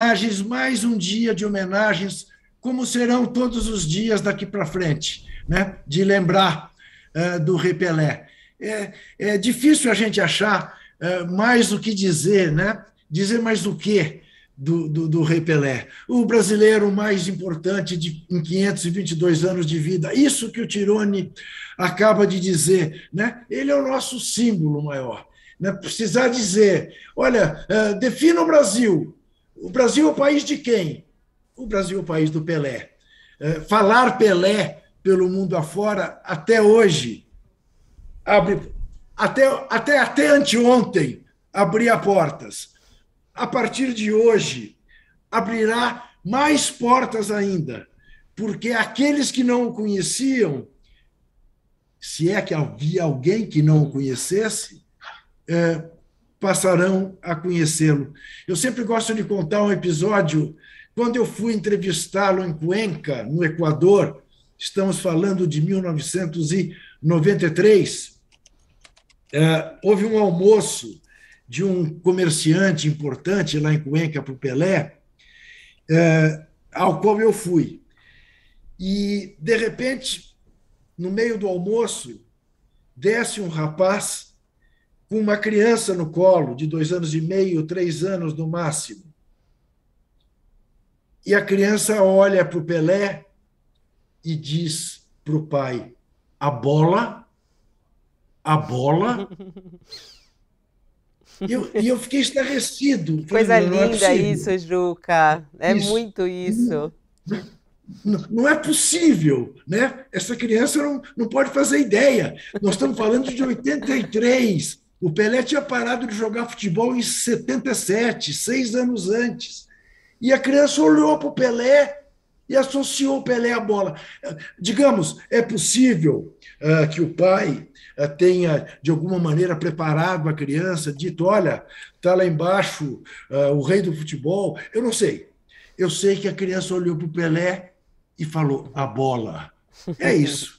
homenagens, mais um dia de homenagens, como serão todos os dias daqui para frente, né? de lembrar uh, do Repelé. É, é, difícil a gente achar uh, mais o que dizer, né? dizer mais o do, do, do Repelé. O brasileiro mais importante de, em 522 anos de vida, isso que o Tirone acaba de dizer. Né? Ele é o nosso símbolo maior. Né? Precisar dizer, olha, eh, defina o Brasil, o Brasil é o país de quem? O Brasil é o país do Pelé. É, falar Pelé pelo mundo afora até hoje abre até até até anteontem abria portas. A partir de hoje abrirá mais portas ainda, porque aqueles que não o conheciam, se é que havia alguém que não o conhecesse, é, passarão a conhecê-lo. Eu sempre gosto de contar um episódio quando eu fui entrevistá-lo em Cuenca, no Equador. Estamos falando de 1993. Eh, houve um almoço de um comerciante importante lá em Cuenca para o Pelé, eh, ao qual eu fui. E, de repente, no meio do almoço, desce um rapaz com uma criança no colo, de dois anos e meio, três anos no máximo. E a criança olha para o Pelé e diz para o pai: a bola, a bola. E eu, e eu fiquei estarrecido. Coisa é linda é isso, Juca. É isso. muito isso. Não, não, é possível, né? Essa criança não, não pode fazer ideia. Nós estamos falando de 83. O Pelé tinha parado de jogar futebol em 77, seis anos antes. E a criança olhou para o Pelé e associou o Pelé à bola. Digamos, é possível uh, que o pai uh, tenha, de alguma maneira, preparado a criança, dito: olha, está lá embaixo uh, o rei do futebol. Eu não sei. Eu sei que a criança olhou para o Pelé e falou: a bola. É isso.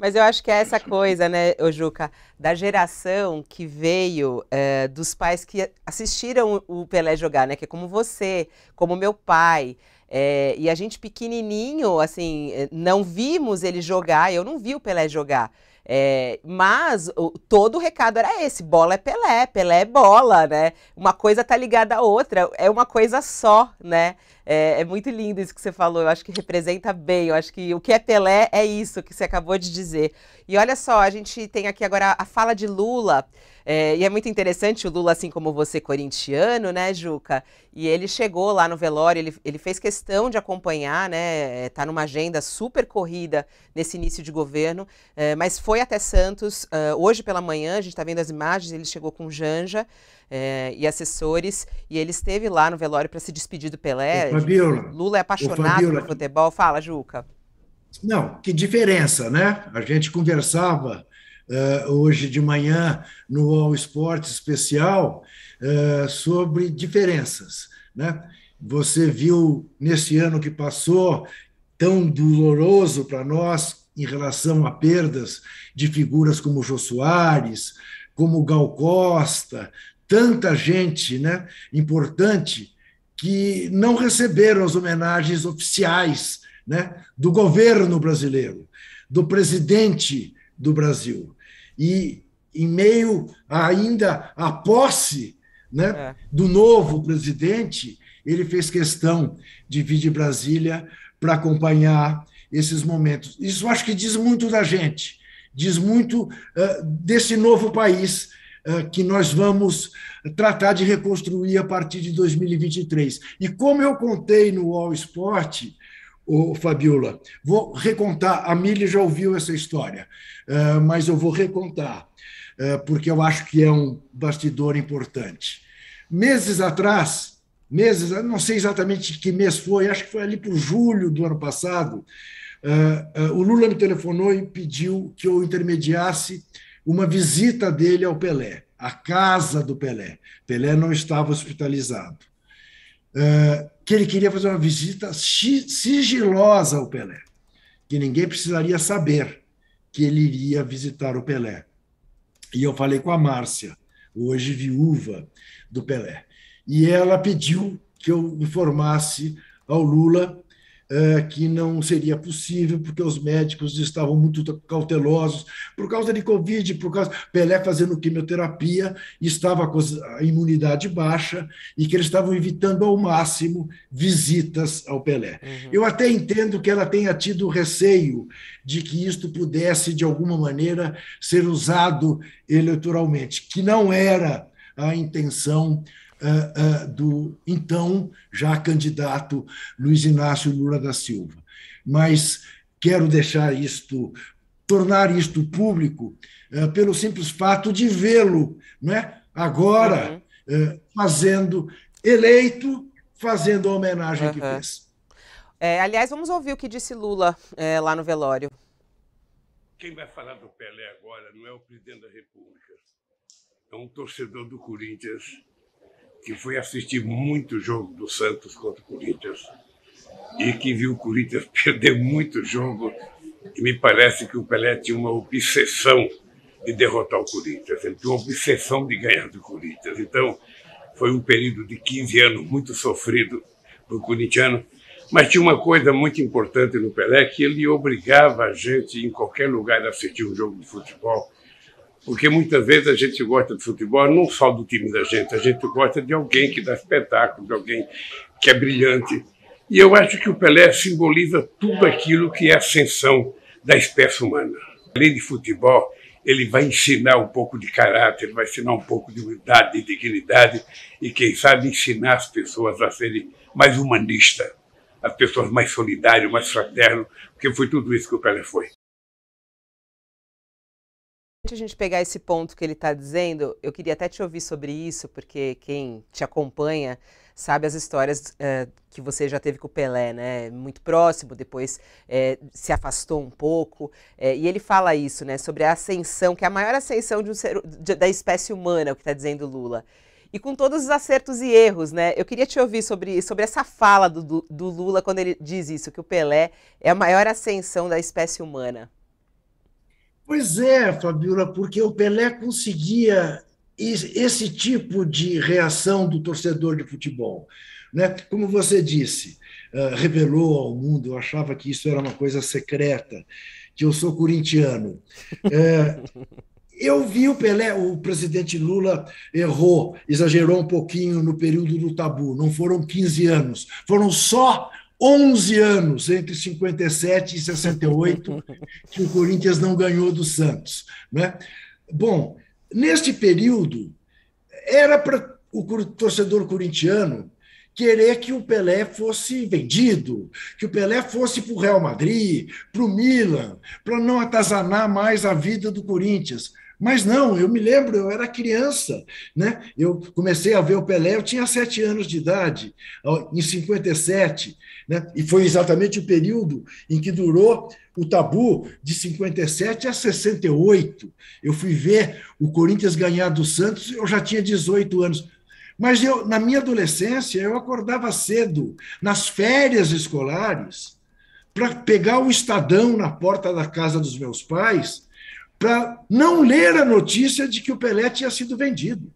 Mas eu acho que é essa coisa, né, Juca, da geração que veio é, dos pais que assistiram o Pelé jogar, né? Que é como você, como meu pai. É, e a gente pequenininho, assim, não vimos ele jogar, eu não vi o Pelé jogar. É, mas o, todo o recado era esse: bola é Pelé, Pelé é bola, né? Uma coisa tá ligada à outra, é uma coisa só, né? É, é, muito lindo isso que você falou, eu acho que representa bem, eu acho que o que é Pelé é isso que você acabou de dizer. E olha só, a gente tem aqui agora a fala de Lula, é, e é muito interessante o Lula, assim como você, corintiano, né, Juca? E ele chegou lá no velório, ele, ele fez questão de acompanhar, né, é, tá numa agenda super corrida nesse início de governo, é, mas foi até Santos, uh, hoje pela manhã, a gente está vendo as imagens, ele chegou com Janja, é, e assessores, e ele esteve lá no velório para se despedir do Pelé. Fabiola, Lula é apaixonado pelo futebol. Fala, Juca. Não, que diferença, né? A gente conversava uh, hoje de manhã no All Esporte Especial uh, sobre diferenças, né? Você viu nesse ano que passou tão doloroso para nós em relação a perdas de figuras como Jô Soares, como Gal Costa, tanta gente né, importante que não receberam as homenagens oficiais né, do governo brasileiro, do presidente do Brasil. E em meio ainda à posse né, é. do novo presidente, ele fez questão de vir de Brasília para acompanhar esses momentos. Isso acho que diz muito da gente, diz muito uh, desse novo país eh, que nós vamos tratar de reconstruir a partir de 2023. E como eu contei no All Sport, o Fabiola, vou recontar, a Mili já ouviu essa história, eh, mas eu vou recontar, eh, porque eu acho que é um bastidor importante. Meses atrás, meses, não sei exatamente que mês foi, acho que foi ali por julho do ano passado, o Lula me telefonou e pediu que eu intermediasse uma visita dele ao Pelé, à casa do Pelé. Pelé não estava hospitalizado. Ah, que ele queria fazer uma visita sigilosa ao Pelé, que ninguém precisaria saber que ele iria visitar o Pelé. E eu falei com a Márcia, hoje viúva do Pelé, e ela pediu que eu informasse ao Lula é, que não seria possível, porque os médicos estavam muito cautelosos, por causa de Covid, por causa. Pelé fazendo quimioterapia, estava com a imunidade baixa, e que eles estavam evitando ao máximo visitas ao Pelé. Uhum. Eu até entendo que ela tenha tido receio de que isto pudesse, de alguma maneira, ser usado eleitoralmente, que não era a intenção uh, uh, do então já candidato Luiz Inácio Lula da Silva. Mas quero deixar isto, tornar isto público, uh, pelo simples fato de vê-lo né, agora uhum. fazendo, eleito, fazendo a homenagem uhum. que fez. É, aliás, vamos ouvir o que disse Lula é, lá no velório. Quem vai falar do Pelé agora não é o presidente da República, é um torcedor do Corinthians que foi assistir muito jogo do Santos contra o Corinthians e que viu o Corinthians perder muito jogo. E me parece que o Pelé tinha uma obsessão de derrotar o Corinthians, ele tinha uma obsessão de ganhar do Corinthians. Então, foi um período de 15 anos muito sofrido para o corintiano. Mas tinha uma coisa muito importante no Pelé, que ele obrigava a gente, em qualquer lugar, a assistir um jogo de futebol, porque muitas vezes a gente gosta de futebol não só do time da gente, a gente gosta de alguém que dá espetáculo, de alguém que é brilhante. E eu acho que o Pelé simboliza tudo aquilo que é a ascensão da espécie humana. Além de futebol, ele vai ensinar um pouco de caráter, vai ensinar um pouco de humildade, de dignidade e, quem sabe, ensinar as pessoas a serem mais humanistas, as pessoas mais solidárias, mais fraternas, porque foi tudo isso que o Pelé foi. Antes de a gente pegar esse ponto que ele está dizendo, eu queria até te ouvir sobre isso, porque quem te acompanha sabe as histórias é, que você já teve com o Pelé, né? Muito próximo, depois é, se afastou um pouco. É, e ele fala isso, né? Sobre a ascensão, que é a maior ascensão um ser, de, da espécie humana, o que está dizendo Lula. E com todos os acertos e erros, né? Eu queria te ouvir sobre, sobre essa fala do, do Lula quando ele diz isso, que o Pelé é a maior ascensão da espécie humana. Pois é, Fabiola, porque o Pelé conseguia esse tipo de reação do torcedor de futebol. Né? Como você disse, ah, revelou ao mundo, eu achava que isso era uma coisa secreta, que eu sou corintiano. É, eu vi o Pelé, o presidente Lula errou, exagerou um pouquinho no período do tabu, não foram 15 anos, foram só 11 anos, entre 57 e 68, que o Corinthians não ganhou do Santos. Né? Bom, neste período, era para o torcedor corintiano querer que o Pelé fosse vendido, que o Pelé fosse para o Real Madrid, para o Milan, para não atazanar mais a vida do Corinthians. Mas não, eu me lembro, eu era criança, né? Eu comecei a ver o Pelé, eu tinha sete anos de idade, em 57, né? E foi exatamente o período em que durou o tabu de 57 a 68. Eu fui ver o Corinthians ganhar do Santos, eu já tinha 18 anos. Mas eu, na minha adolescência, eu acordava cedo, nas férias escolares, para pegar o Estadão na porta da casa dos meus pais para não ler a notícia de que o Pelé tinha sido vendido.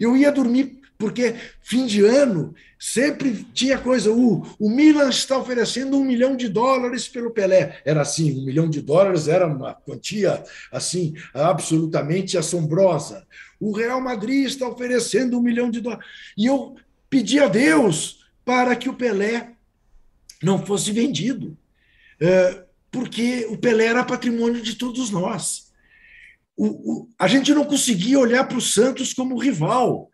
Eu ia dormir, porque fim de ano sempre tinha coisa, o, o Milan está oferecendo um milhão de dólares pelo Pelé. Era assim, um milhão de dólares era uma quantia assim absolutamente assombrosa. O Real Madrid está oferecendo um milhão de dólares. E eu pedi a Deus para que o Pelé não fosse vendido, eh, porque o Pelé era patrimônio de todos nós o, o, a gente não conseguia olhar para o Santos como rival,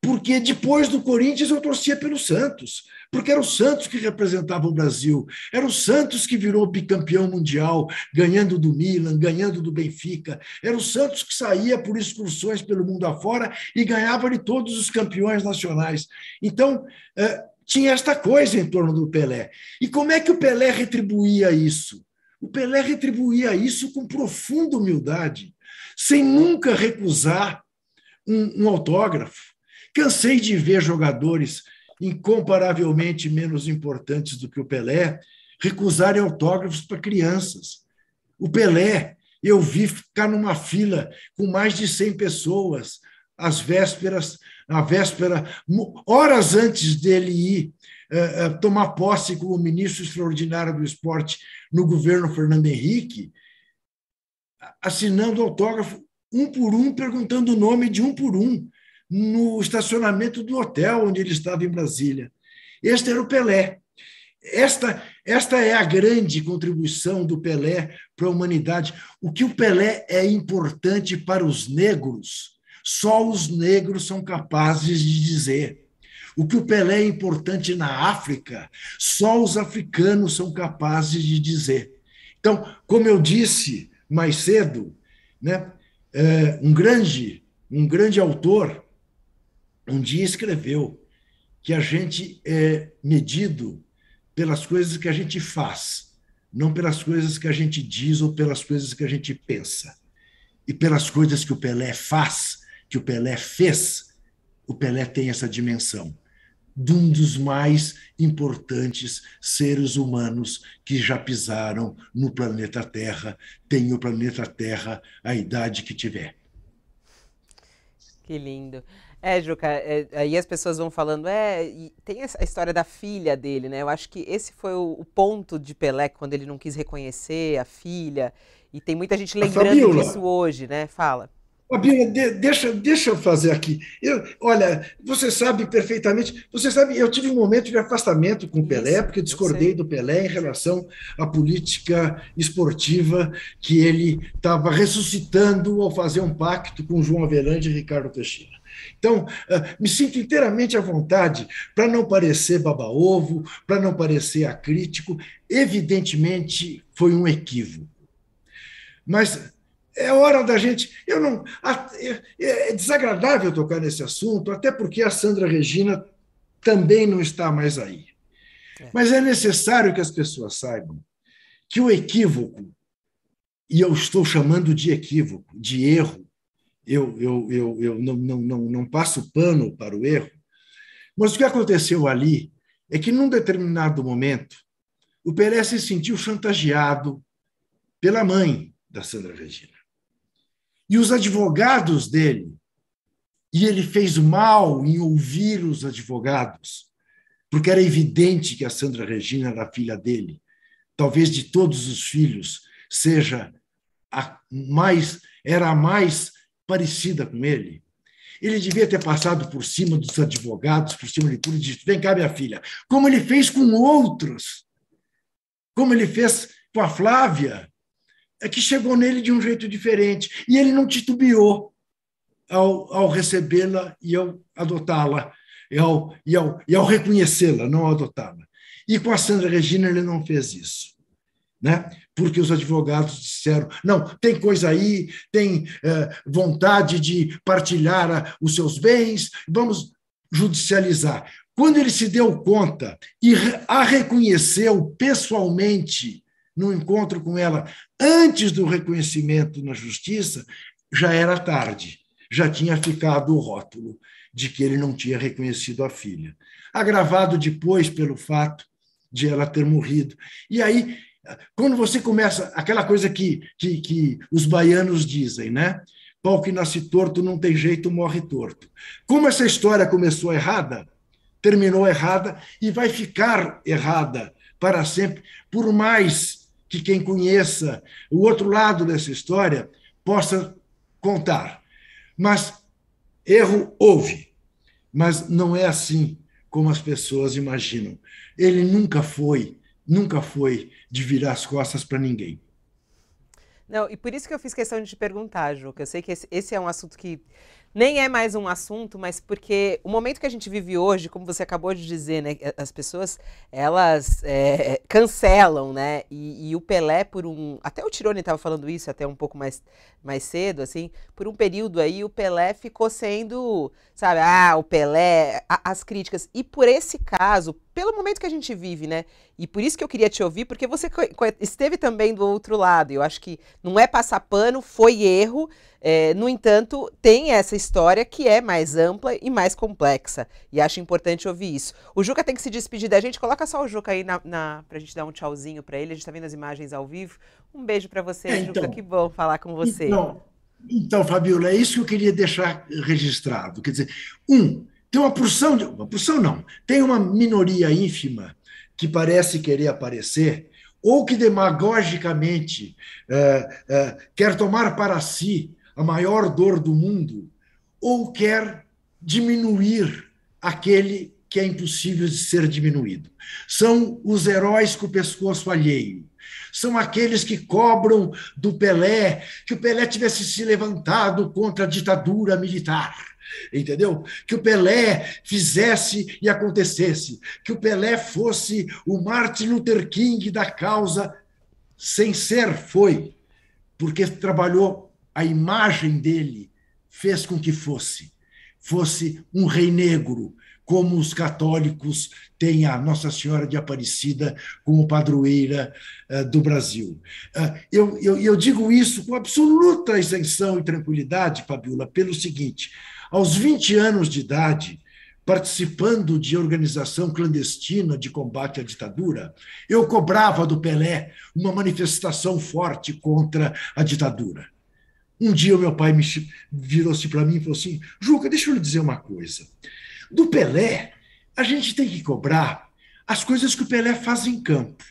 porque depois do Corinthians eu torcia pelo Santos, porque era o Santos que representava o Brasil, era o Santos que virou bicampeão mundial, ganhando do Milan, ganhando do Benfica, era o Santos que saía por excursões pelo mundo afora e ganhava de todos os campeões nacionais. Então, eh, tinha esta coisa em torno do Pelé. E como é que o Pelé retribuía isso? O Pelé retribuía isso com profunda humildade sem nunca recusar um, um autógrafo. Cansei de ver jogadores incomparavelmente menos importantes do que o Pelé recusarem autógrafos para crianças. O Pelé, eu vi ficar numa fila com mais de 100 pessoas às vésperas, na véspera, horas antes dele ir eh, eh, tomar posse como ministro extraordinário do esporte no governo Fernando Henrique, assinando autógrafo um por um, perguntando o nome de um por um, no estacionamento do hotel onde ele estava em Brasília. Este era o Pelé. Esta, esta é a grande contribuição do Pelé para a humanidade. O que o Pelé é importante para os negros, só os negros são capazes de dizer. O que o Pelé é importante na África, só os africanos são capazes de dizer. Então, como eu disse, mais cedo, né? É, um grande um grande autor um dia escreveu que a gente é medido pelas coisas que a gente faz, não pelas coisas que a gente diz ou pelas coisas que a gente pensa. E pelas coisas que o Pelé faz, que o Pelé fez, o Pelé tem essa dimensão de um dos mais importantes seres humanos que já pisaram no planeta Terra, tem o planeta Terra a idade que tiver. Que lindo. É, Juca, é, aí as pessoas vão falando, é, tem a história da filha dele, né? Eu acho que esse foi o, o ponto de Pelé quando ele não quis reconhecer a filha, e tem muita gente lembrando disso hoje, né? Fala. Fabiana, de, deixa, deixa eu fazer aqui. Eu, olha, você sabe perfeitamente. Você sabe, eu tive um momento de afastamento com o Pelé, Isso, porque discordei do Pelé em relação à política esportiva que ele estava ressuscitando ao fazer um pacto com João Avelange e Ricardo Teixeira. Então, ah, me sinto inteiramente à vontade para não parecer baba-ovo, para não parecer acrítico. Evidentemente, foi um equívoco. Mas é hora da gente. Eu não. É, é desagradável tocar nesse assunto, até porque a Sandra Regina também não está mais aí. É. Mas é necessário que as pessoas saibam que o equívoco, e eu estou chamando de equívoco, de erro, eu, eu, eu, eu não, não, não, não passo pano para o erro, mas o que aconteceu ali é que, num determinado momento, o Pelé se sentiu chantageado pela mãe da Sandra Regina e os advogados dele. E ele fez mal em ouvir os advogados, porque era evidente que a Sandra Regina era filha dele. Talvez de todos os filhos seja a mais era a mais parecida com ele. Ele devia ter passado por cima dos advogados, por cima de tudo, e disse: Vem cá, minha filha. Como ele fez com outros. Como ele fez com a Flávia, é que chegou nele de um jeito diferente. E ele não titubeou ao, ao recebê-la e ao adotá-la, e ao, e ao, e ao reconhecê-la, não adotá-la. E com a Sandra Regina ele não fez isso. Né? Porque os advogados disseram: não, tem coisa aí, tem eh, vontade de partilhar a, ah, os seus bens, vamos judicializar. Quando ele se deu conta e a reconheceu pessoalmente no encontro com ela antes do reconhecimento na justiça, já era tarde, já tinha ficado o rótulo de que ele não tinha reconhecido a filha. Agravado depois pelo fato de ela ter morrido. E aí, quando você começa aquela coisa que, que, que os baianos dizem, né? Pau que nasce torto não tem jeito, morre torto. Como essa história começou errada, terminou errada e vai ficar errada para sempre, por mais que quem conheça o outro lado dessa história possa contar. Mas erro houve, mas não é assim como as pessoas imaginam. Ele nunca foi, nunca foi de virar as costas para ninguém. Não, e por isso que eu fiz questão de te perguntar, Ju, que eu sei que esse, esse é um assunto que nem é mais um assunto, mas porque o momento que a gente vive hoje, como você acabou de dizer, né, as pessoas elas é, cancelam, né? E, e, o Pelé por um, até o Tirone estava falando isso até um pouco mais, mais cedo, assim, por um período aí o Pelé ficou sendo, sabe, ah, o Pelé, a, as críticas e por esse caso pelo momento que a gente vive, né? E por isso que eu queria te ouvir, porque você esteve também do outro lado. Eu acho que não é passar pano, foi erro. É, no entanto, tem essa história que é mais ampla e mais complexa. E acho importante ouvir isso. O Juca tem que se despedir da gente. Coloca só o Juca aí na, na, pra gente dar um tchauzinho pra ele. A gente tá vendo as imagens ao vivo. Um beijo para você, é, Juca. Então. que bom falar com você. Então, então, Fabiola, é isso que eu queria deixar registrado. Quer dizer, um, tem uma porção, de, uma porção não, tem uma minoria ínfima que parece querer aparecer ou que demagogicamente é, é, quer tomar para si a maior dor do mundo ou quer diminuir aquele que é impossível de ser diminuído. São os heróis com o pescoço alheio. São aqueles que cobram do Pelé que o Pelé tivesse se levantado contra a ditadura militar entendeu? Que o Pelé fizesse e acontecesse, que o Pelé fosse o Martin Luther King da causa, sem ser foi, porque trabalhou a imagem dele, fez com que fosse, fosse um rei negro, como os católicos têm a Nossa Senhora de Aparecida como padroeira uh, do Brasil. Uh, eu, eu, eu digo isso com absoluta isenção e tranquilidade, Fabiola, pelo seguinte: aos 20 anos de idade, participando de organização clandestina de combate à ditadura, eu cobrava do Pelé uma manifestação forte contra a ditadura. Um dia meu pai virou-se para mim e falou assim: Juca, deixa eu lhe dizer uma coisa. Do Pelé, a gente tem que cobrar as coisas que o Pelé faz em campo.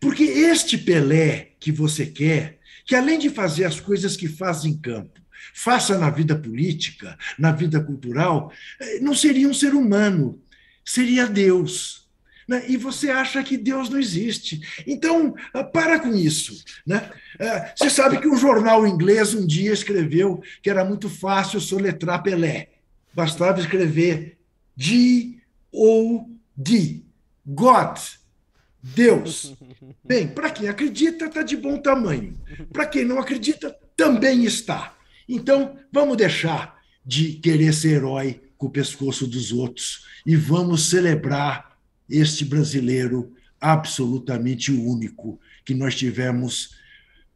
Porque este Pelé que você quer, que além de fazer as coisas que faz em campo, faça na vida política, na vida cultural, eh, não seria um ser humano, seria Deus. Né? E você acha que Deus não existe. Então, ah, para com isso. Né? Ah, você sabe que um jornal inglês um dia escreveu que era muito fácil soletrar Pelé. Bastava escrever G ou D. God. Deus. Bem, para quem acredita, está de bom tamanho. Para quem não acredita, também está. Então, vamos deixar de querer ser herói com o pescoço dos outros e vamos celebrar este brasileiro absolutamente único que nós tivemos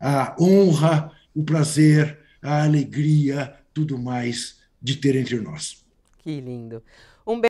a honra, o prazer, a alegria, tudo mais de ter entre nós. Que lindo.